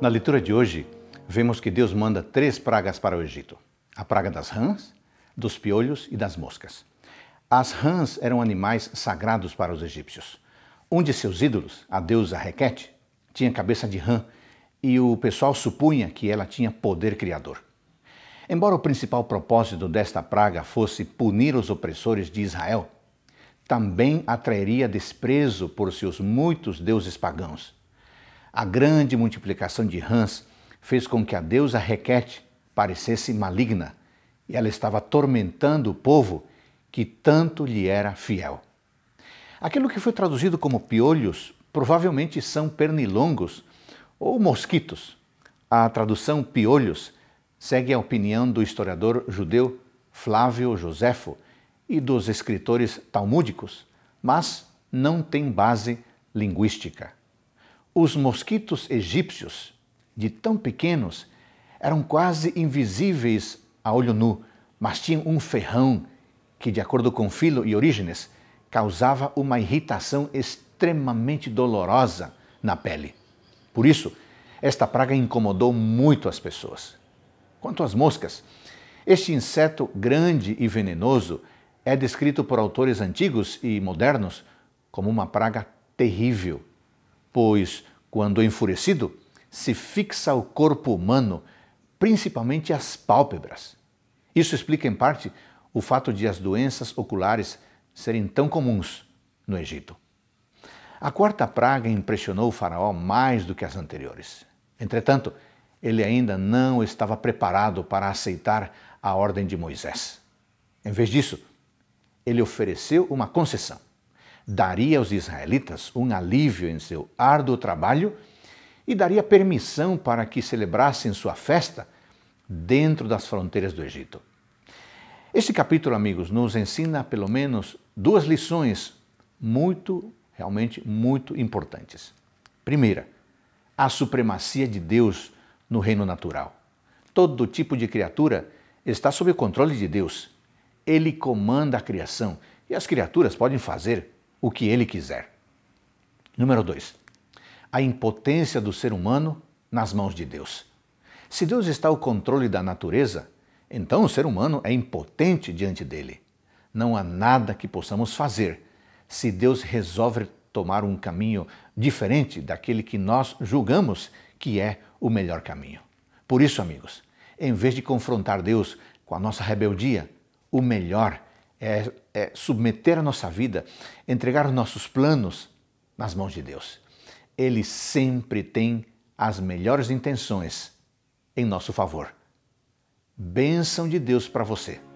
Na leitura de hoje, vemos que Deus manda três pragas para o Egito: a praga das rãs, dos piolhos e das moscas. As rãs eram animais sagrados para os egípcios. Um de seus ídolos, a deusa Requete, tinha cabeça de rã e o pessoal supunha que ela tinha poder criador. Embora o principal propósito desta praga fosse punir os opressores de Israel, também atrairia desprezo por seus muitos deuses pagãos a grande multiplicação de rãs fez com que a deusa Requete parecesse maligna e ela estava atormentando o povo que tanto lhe era fiel. Aquilo que foi traduzido como piolhos provavelmente são pernilongos ou mosquitos. A tradução piolhos segue a opinião do historiador judeu Flávio Joséfo e dos escritores talmúdicos, mas não tem base linguística. Os mosquitos egípcios, de tão pequenos, eram quase invisíveis a olho nu, mas tinham um ferrão que, de acordo com Filo e Orígenes, causava uma irritação extremamente dolorosa na pele. Por isso, esta praga incomodou muito as pessoas. Quanto às moscas, este inseto grande e venenoso é descrito por autores antigos e modernos como uma praga terrível pois, quando enfurecido, se fixa o corpo humano, principalmente as pálpebras. Isso explica, em parte, o fato de as doenças oculares serem tão comuns no Egito. A quarta praga impressionou o faraó mais do que as anteriores. Entretanto, ele ainda não estava preparado para aceitar a ordem de Moisés. Em vez disso, ele ofereceu uma concessão daria aos israelitas um alívio em seu árduo trabalho e daria permissão para que celebrassem sua festa dentro das fronteiras do Egito. Este capítulo, amigos, nos ensina pelo menos duas lições muito, realmente muito importantes. Primeira, a supremacia de Deus no reino natural. Todo tipo de criatura está sob o controle de Deus. Ele comanda a criação e as criaturas podem fazer o que ele quiser. Número 2. A impotência do ser humano nas mãos de Deus. Se Deus está ao controle da natureza, então o ser humano é impotente diante dele. Não há nada que possamos fazer se Deus resolver tomar um caminho diferente daquele que nós julgamos que é o melhor caminho. Por isso, amigos, em vez de confrontar Deus com a nossa rebeldia, o melhor é, é submeter a nossa vida, entregar os nossos planos nas mãos de Deus. Ele sempre tem as melhores intenções em nosso favor. Bênção de Deus para você.